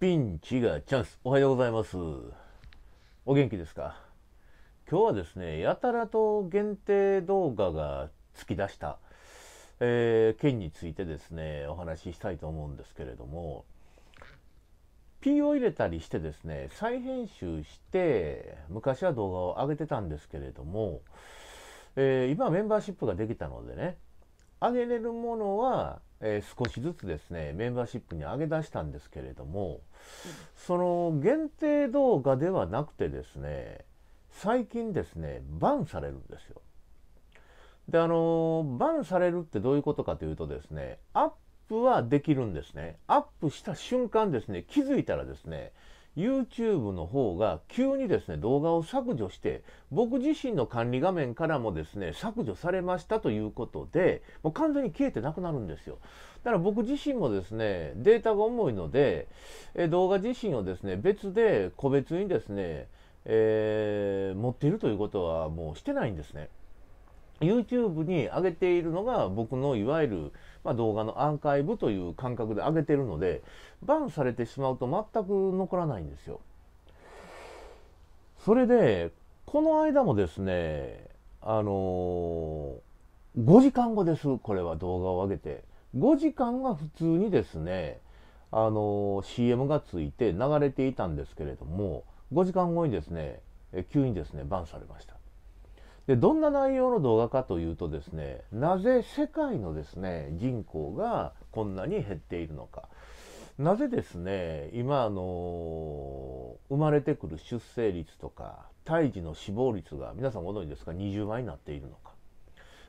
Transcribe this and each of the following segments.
ピンチがチャンス。おはようございます。お元気ですか今日はですね、やたらと限定動画が突き出した、えー、件についてですね、お話ししたいと思うんですけれども、P を入れたりしてですね、再編集して、昔は動画を上げてたんですけれども、えー、今はメンバーシップができたのでね、上げれるものは、えー、少しずつですねメンバーシップに上げ出したんですけれども、その限定動画ではなくてですね最近ですねバンされるんですよ。であのバンされるってどういうことかというとですねアップはできるんですねアップした瞬間ですね気づいたらですね YouTube の方が急にですね、動画を削除して、僕自身の管理画面からもですね、削除されましたということで、もう完全に消えてなくなるんですよ。だから僕自身もですね、データが重いので、え動画自身をですね、別で個別にですね、えー、持っているということはもうしてないんですね。YouTube に上げているのが僕のいわゆる、まあ、動画のアーカイブという感覚で上げてるのでバンされてしまうと全く残らないんですよ。それでこの間もですねあのー、5時間後ですこれは動画を上げて5時間が普通にですねあのー、CM がついて流れていたんですけれども5時間後にですね急にですねバンされました。でどんな内容の動画かというとですねなぜ世界のですね人口がこんなに減っているのかなぜですね今あの生まれてくる出生率とか胎児の死亡率が皆さんご存知ですか20倍になっているのか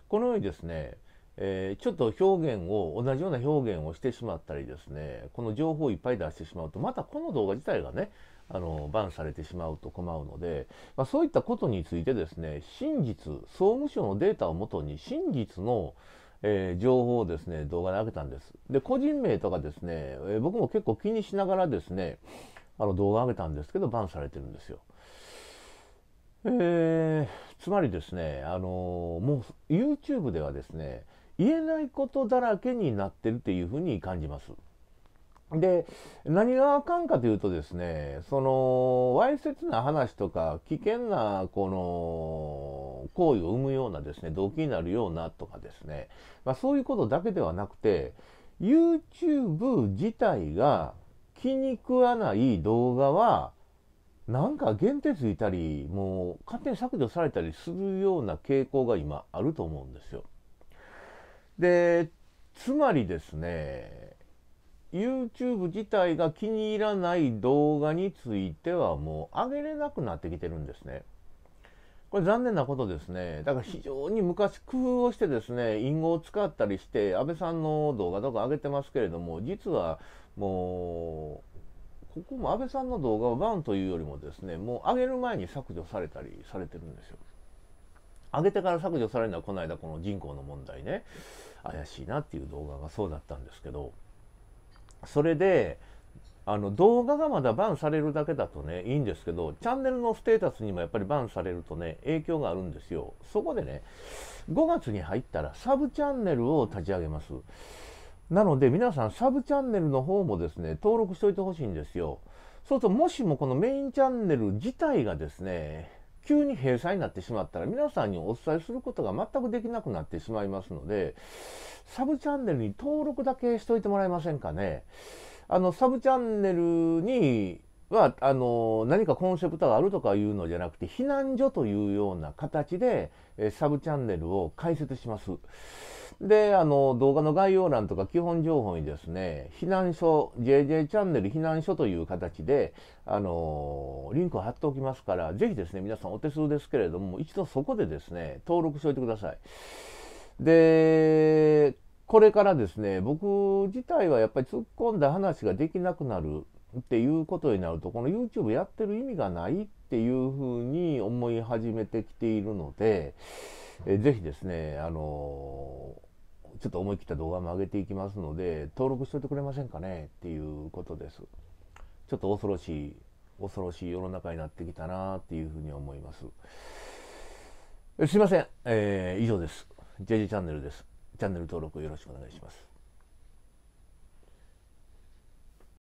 このようにですねえー、ちょっと表現を同じような表現をしてしまったりですねこの情報をいっぱい出してしまうとまたこの動画自体がねあのバンされてしまうと困うので、まあ、そういったことについてですね真実総務省のデータをもとに真実の、えー、情報をですね動画で上げたんですで個人名とかですね、えー、僕も結構気にしながらですねあの動画上げたんですけどバンされてるんですよえー、つまりですね、あのもう YouTube ではですね、言えないことだらけになってるっていうふうに感じます。で何があかんかというとですねそのわいせつな話とか危険なこの行為を生むようなですね動機になるようなとかですね、まあ、そういうことだけではなくて YouTube 自体が気に食わない動画はなんか限定ついたりもう勝手に削除されたりするような傾向が今あると思うんですよ。でつまりですね YouTube 自体が気に入らない動画についてはもう上げれなくなってきてるんですね。これ残念なことですね。だから非常に昔工夫をしてですね、隠語を使ったりして、安倍さんの動画とか上げてますけれども、実はもう、ここも安倍さんの動画をバンというよりもですね、もう上げる前に削除されたりされてるんですよ。上げてから削除されるのはこの間この人口の問題ね怪しいなっていう動画がそうだったんですけどそれであの動画がまだバンされるだけだとねいいんですけどチャンネルのステータスにもやっぱりバンされるとね影響があるんですよそこでね5月に入ったらサブチャンネルを立ち上げますなので皆さんサブチャンネルの方もですね登録しておいてほしいんですよそうするともしもこのメインチャンネル自体がですね急に閉鎖になってしまったら皆さんにお伝えすることが全くできなくなってしまいますので、サブチャンネルに登録だけしといてもらえませんかね。あの、サブチャンネルにはあの何かコンセプトがあるとかいうのじゃなくて避難所というような形で、えサブチャンネルを開設します。であの動画の概要欄とか基本情報にですね避難所 JJ チャンネル避難所という形であのリンクを貼っておきますからぜひですね皆さんお手数ですけれども一度そこでですね登録しておいてください。でこれからですね僕自体はやっぱり突っ込んだ話ができなくなるっていうことになるとこの YouTube やってる意味がないっていうふうに思い始めてきているので、えー、ぜですねあのちょっと思い切った動画も上げていきますので登録しといてくれませんかねっていうことですちょっと恐ろしい恐ろしい世の中になってきたなっていうふうに思いますすいません、えー、以上です JJ チャンネルですチャンネル登録よろしくお願いします